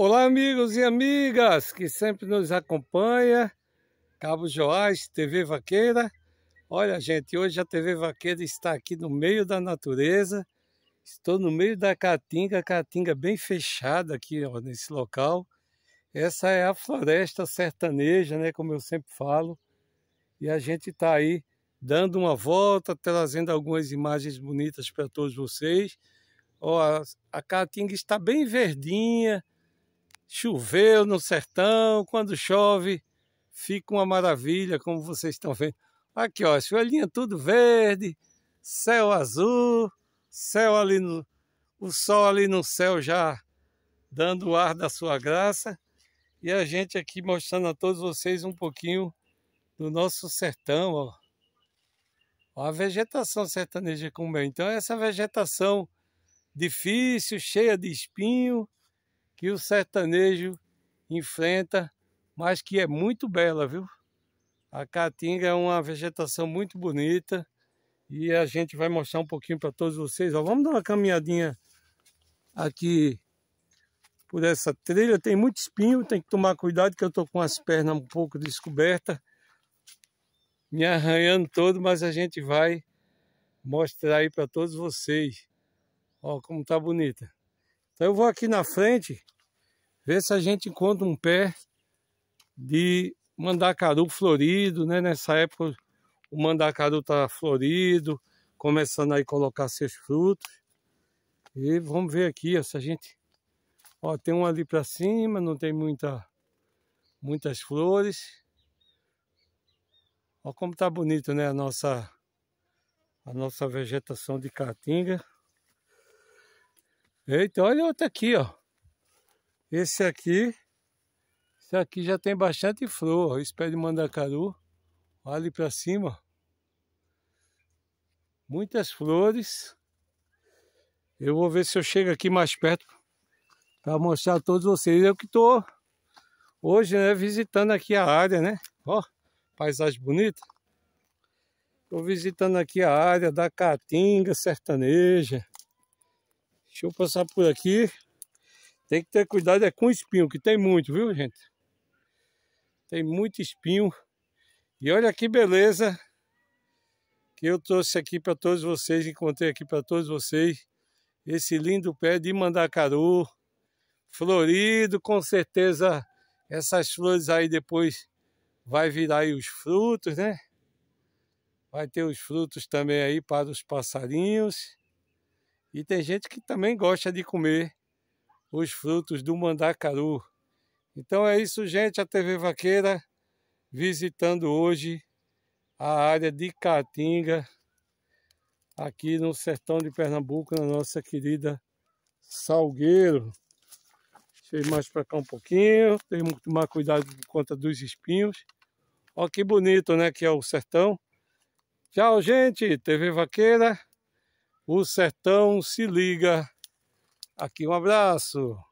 Olá, amigos e amigas que sempre nos acompanha, Cabo Joás, TV Vaqueira. Olha, gente, hoje a TV Vaqueira está aqui no meio da natureza. Estou no meio da caatinga, caatinga bem fechada aqui ó, nesse local. Essa é a floresta sertaneja, né, como eu sempre falo. E a gente está aí dando uma volta, trazendo algumas imagens bonitas para todos vocês. Ó, a caatinga está bem verdinha, Choveu no sertão, quando chove fica uma maravilha, como vocês estão vendo. Aqui, ó, folhinha tudo verde, céu azul, céu ali no o sol ali no céu já dando o ar da sua graça e a gente aqui mostrando a todos vocês um pouquinho do nosso sertão, ó. ó a vegetação sertaneja como é. Então essa vegetação difícil, cheia de espinho, que o sertanejo enfrenta, mas que é muito bela, viu? A caatinga é uma vegetação muito bonita e a gente vai mostrar um pouquinho para todos vocês. Ó, vamos dar uma caminhadinha aqui por essa trilha. Tem muito espinho, tem que tomar cuidado que eu estou com as pernas um pouco descobertas, me arranhando todo, mas a gente vai mostrar aí para todos vocês. Olha como está bonita. Então eu vou aqui na frente ver se a gente encontra um pé de mandacaru florido, né? Nessa época o mandacaru tá florido, começando aí a colocar seus frutos. E vamos ver aqui ó, se a gente... Ó, tem um ali para cima, não tem muita, muitas flores. Ó, como tá bonito, né? A nossa, a nossa vegetação de caatinga. Eita, olha outro aqui, ó. Esse aqui, esse aqui já tem bastante flor, ó. esse de mandacaru. Olha ali pra cima. Muitas flores. Eu vou ver se eu chego aqui mais perto para mostrar a todos vocês. Eu que tô hoje, né, visitando aqui a área, né? Ó, paisagem bonita. Estou visitando aqui a área da Caatinga Sertaneja. Deixa eu passar por aqui. Tem que ter cuidado é com espinho, que tem muito, viu, gente? Tem muito espinho. E olha que beleza que eu trouxe aqui para todos vocês, encontrei aqui para todos vocês esse lindo pé de mandacaru, florido, com certeza essas flores aí depois vai virar aí os frutos, né? Vai ter os frutos também aí para os passarinhos. E tem gente que também gosta de comer os frutos do mandacaru. Então é isso, gente. A TV Vaqueira visitando hoje a área de Caatinga, aqui no sertão de Pernambuco, na nossa querida Salgueiro. Deixa eu mais para cá um pouquinho. Temos que tomar cuidado por conta dos espinhos. Olha que bonito, né? Que é o sertão. Tchau, gente. TV Vaqueira. O sertão se liga. Aqui um abraço.